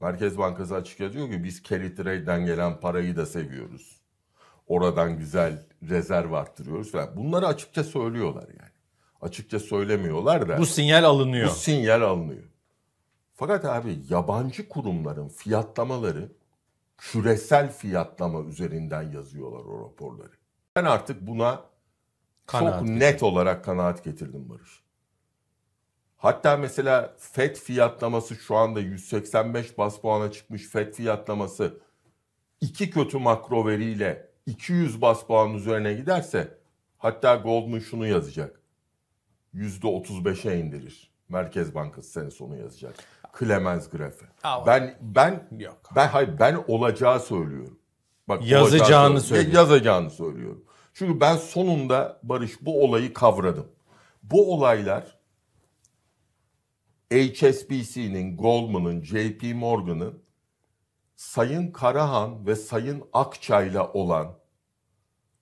Merkez Bankası açıkça diyor ki biz carry trade'den gelen parayı da seviyoruz. Oradan güzel rezerv arttırıyoruz. Yani bunları açıkça söylüyorlar yani. Açıkça söylemiyorlar da. Bu sinyal alınıyor. Bu sinyal alınıyor. Fakat abi yabancı kurumların fiyatlamaları küresel fiyatlama üzerinden yazıyorlar o raporları. Ben artık buna kanaat çok net olarak kanaat getirdim Barış. Hatta mesela FED fiyatlaması şu anda 185 bas puana çıkmış FED fiyatlaması iki kötü makro veriyle 200 bas puanın üzerine giderse hatta Goldman şunu yazacak. %35'e indirir. Merkez Bankası sene sonu yazacak. Clemens grafi. Ben ben Yok. ben hayır ben olacağı söylüyorum. Bak yazacağını söylüyorum. Yazacağını söylüyorum. Çünkü ben sonunda Barış bu olayı kavradım. Bu olaylar HSBC'nin, Goldman'ın, JP Morgan'ın Sayın Karahan ve Sayın Akçay'la olan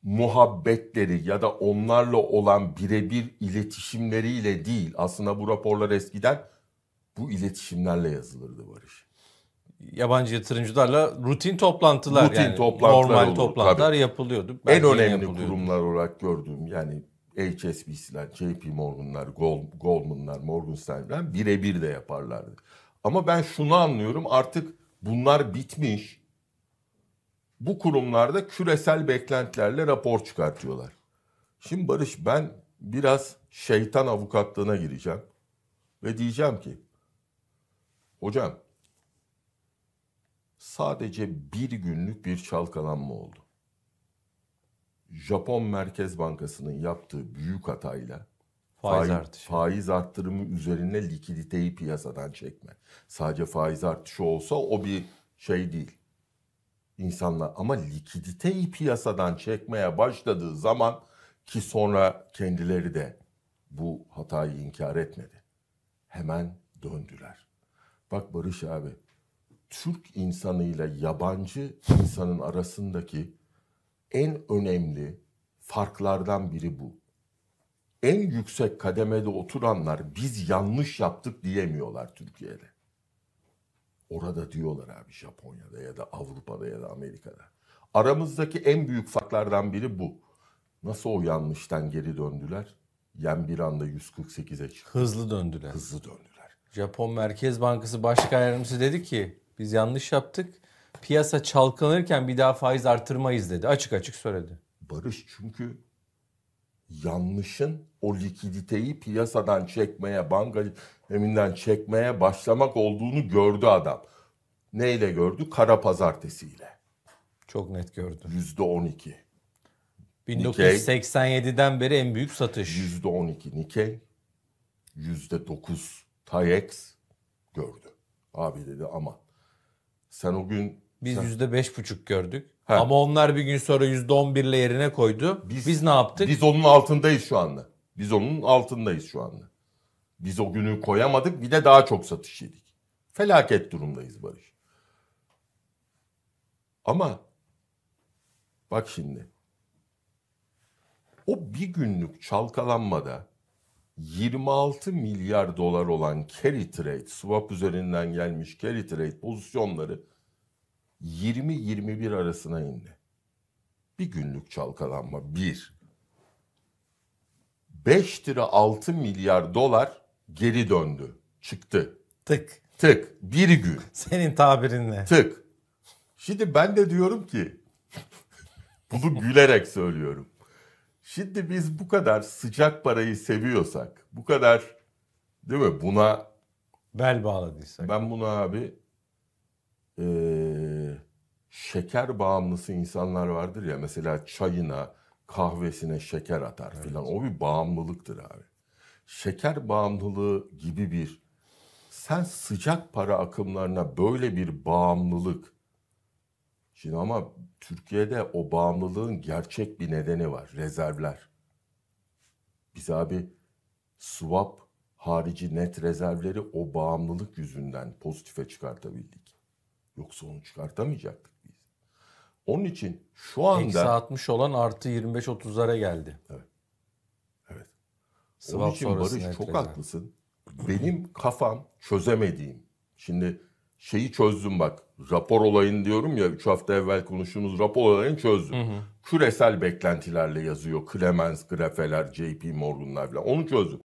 muhabbetleri ya da onlarla olan birebir iletişimleriyle değil. Aslında bu raporlar eskiden bu iletişimlerle yazılırdı Barış. Yabancı yatırımcılarla rutin toplantılar rutin yani toplantılar normal olur, toplantılar tabii. yapılıyordu. En önemli yapılıyordu. kurumlar olarak gördüğüm yani HSBC'ler, JP Morgan'lar, Goldman'lar, Morgan Stanley'ler birebir de yaparlardı. Ama ben şunu anlıyorum artık bunlar bitmiş. Bu kurumlarda küresel beklentilerle rapor çıkartıyorlar. Şimdi Barış ben biraz şeytan avukatlığına gireceğim. Ve diyeceğim ki hocam sadece bir günlük bir çalkalanma oldu. Japon Merkez Bankası'nın yaptığı büyük hatayla faiz, faiz, artışı. faiz arttırımı üzerine likiditeyi piyasadan çekme. Sadece faiz artışı olsa o bir şey değil. İnsanlar ama likiditeyi piyasadan çekmeye başladığı zaman ki sonra kendileri de bu hatayı inkar etmedi. Hemen döndüler. Bak Barış abi, Türk insanıyla yabancı insanın arasındaki en önemli farklardan biri bu. En yüksek kademede oturanlar biz yanlış yaptık diyemiyorlar Türkiye'de. Orada diyorlar abi Japonya'da ya da Avrupa'da ya da Amerika'da. Aramızdaki en büyük farklardan biri bu. Nasıl o yanlıştan geri döndüler? Yen bir anda 148'e çıktı. Hızlı döndüler. Hızlı döndüler. Japon Merkez Bankası Başkan Yardımcısı dedi ki biz yanlış yaptık piyasa çalkalanırken bir daha faiz artırmayız dedi. Açık açık söyledi. Barış çünkü yanlışın o likiditeyi piyasadan çekmeye, banka eminden çekmeye başlamak olduğunu gördü adam. Neyle gördü? Kara pazartesiyle. Çok net gördü. Yüzde on iki. 1987'den beri en büyük satış. Yüzde on iki Nikkei, yüzde dokuz TAIEX gördü. Abi dedi ama sen o gün biz yüzde beş buçuk gördük. Ha. Ama onlar bir gün sonra yüzde on birle yerine koydu. Biz, biz ne yaptık? Biz onun altındayız şu anda. Biz onun altındayız şu anda. Biz o günü koyamadık bir de daha çok satış yedik. Felaket durumdayız Barış. Ama bak şimdi o bir günlük çalkalanmada 26 milyar dolar olan carry trade, swap üzerinden gelmiş carry trade pozisyonları 20-21 arasına indi. Bir günlük çalkalanma bir. 5 lira 6 milyar dolar geri döndü. Çıktı. Tık. Tık. Bir gün. Senin tabirinle. Tık. Şimdi ben de diyorum ki bunu gülerek söylüyorum. Şimdi biz bu kadar sıcak parayı seviyorsak, bu kadar değil mi buna bel bağladıysak. Ben buna abi e, şeker bağımlısı insanlar vardır ya mesela çayına, kahvesine şeker atar evet. filan. O bir bağımlılıktır abi. Şeker bağımlılığı gibi bir sen sıcak para akımlarına böyle bir bağımlılık Şimdi ama Türkiye'de o bağımlılığın gerçek bir nedeni var. Rezervler. Biz abi swap harici net rezervleri o bağımlılık yüzünden pozitife çıkartabildik. Yoksa onu çıkartamayacaktık. Onun için şu anda... Eksi 60 olan artı 25-30'lara geldi. Evet. Evet. Sıvap Onun için Barış enteresan. çok haklısın. Benim kafam çözemediğim. Şimdi şeyi çözdüm bak. Rapor olayını diyorum ya 3 hafta evvel konuştuğumuz rapor olayını çözdüm. Hı hı. Küresel beklentilerle yazıyor. Clemens, Grefeler, JP Morgan'lar falan. Onu çözdüm.